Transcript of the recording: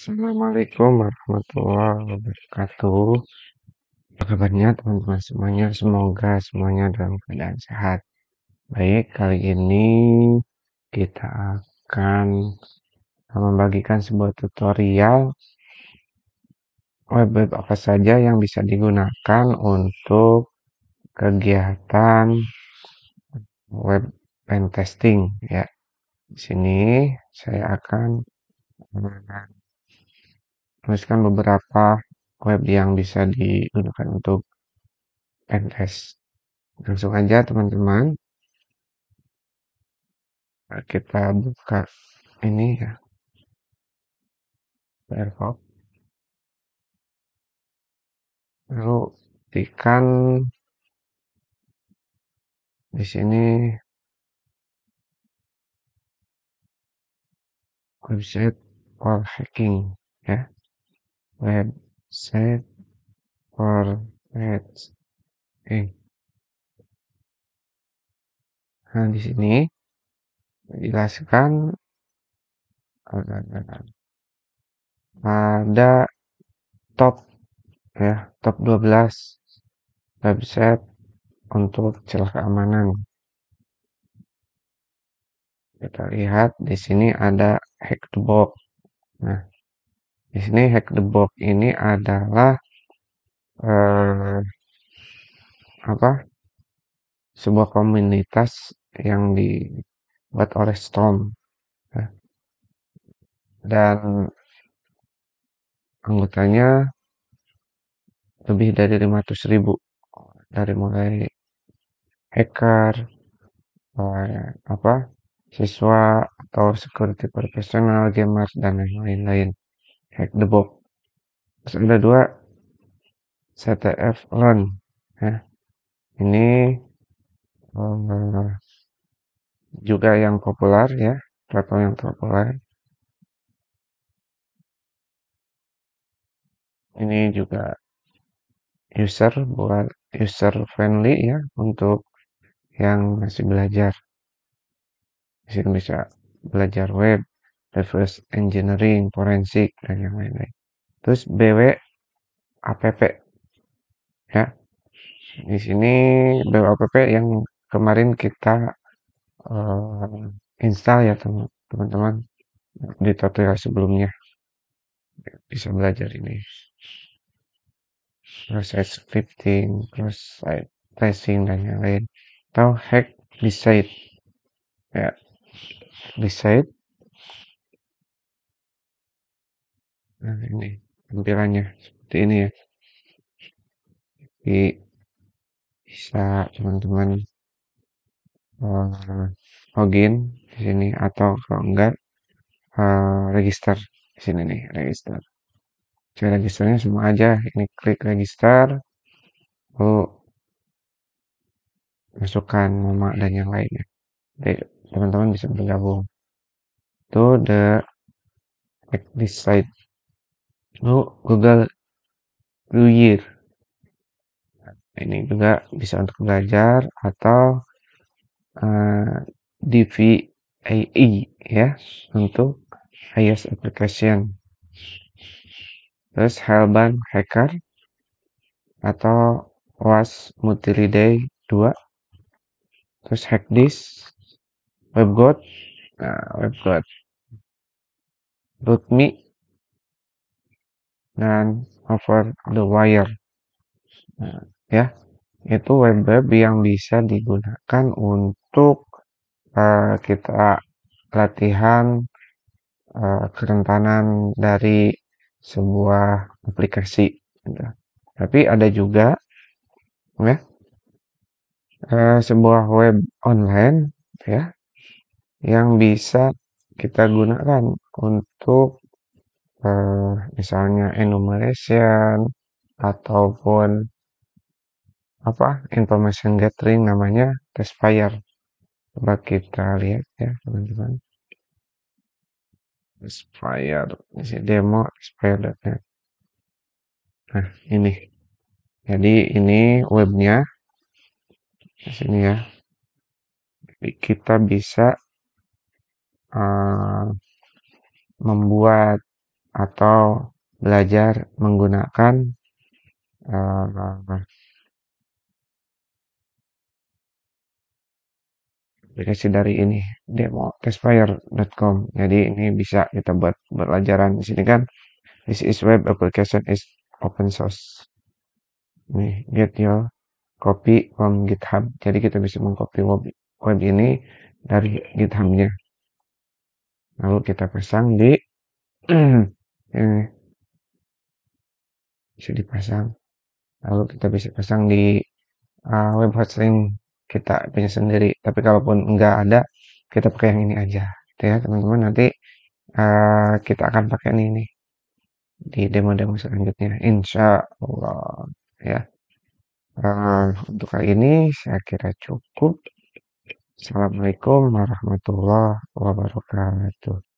Assalamualaikum warahmatullahi wabarakatuh. Apa kabarnya teman-teman semuanya? Semoga semuanya dalam keadaan sehat. Baik, kali ini kita akan membagikan sebuah tutorial web web apa saja yang bisa digunakan untuk kegiatan web pen testing ya. Di sini saya akan tuliskan beberapa web yang bisa digunakan untuk NS. Langsung aja teman-teman. Nah, kita buka ini ya. Firefox. Lalu ketikkan di sini website for hacking ya website for pets. Oke. Okay. Nah, di sini dijelaskan ada top ya, top 12 website untuk celah keamanan. Kita lihat di sini ada hack box Nah, di sini hack the box ini adalah eh, apa sebuah komunitas yang dibuat oleh Storm ya. dan anggotanya lebih dari 500 ribu dari mulai hacker apa siswa atau security profesional gamers dan lain-lain hack the box terus ada dua ctf Run, ya. ini um, juga yang populer ya platform yang populer ini juga user buat user friendly ya untuk yang masih belajar di sini bisa belajar web reverse engineering, forensik, dan yang lain-lain. Terus BW APP. Ya. Di sini BW APP yang kemarin kita uh, install ya teman-teman di tutorial sebelumnya. Bisa belajar ini. Proses scripting, cross tracing dan yang lain. Atau hack beside. Ya. Beside Nah, ini tampilannya seperti ini ya. Jadi bisa teman-teman uh, login di sini atau kalau enggak uh, register di sini nih register. Coba registernya semua aja. Ini klik register, lalu masukkan nama dan yang lainnya. Jadi teman-teman bisa bergabung. itu the checklist site lalu Google Year ini juga bisa untuk belajar atau uh, eh, DVAE ya untuk iOS application terus Helban Hacker atau WAS Mutiliday 2 terus Hack Web WebGoat nah Root Me dan over the wire. Nah, ya, itu web web yang bisa digunakan untuk uh, kita latihan uh, kerentanan dari sebuah aplikasi. Gitu. Tapi ada juga ya uh, sebuah web online ya yang bisa kita gunakan untuk eh, misalnya enumeration ataupun apa information gathering namanya test fire coba kita lihat ya teman-teman test fire ini demo test nah ini jadi ini webnya di sini ya jadi kita bisa uh, membuat atau belajar menggunakan uh, aplikasi dari ini demo testfire.com jadi ini bisa kita buat pelajaran di sini kan this is web application is open source nih get your copy from github jadi kita bisa mengcopy web, web ini dari githubnya lalu kita pasang di Mhm. Bisa dipasang. Lalu kita bisa pasang di, uh, web hosting kita punya sendiri. Tapi kalaupun nggak ada, kita pakai yang ini aja gitu ya teman-teman nanti, uh, kita akan pakai ini nih, di demo-demo selanjutnya insya Allah ya. uh, untuk kali ini saya kira cukup. Assalamualaikum warahmatullahi wabarakatuh.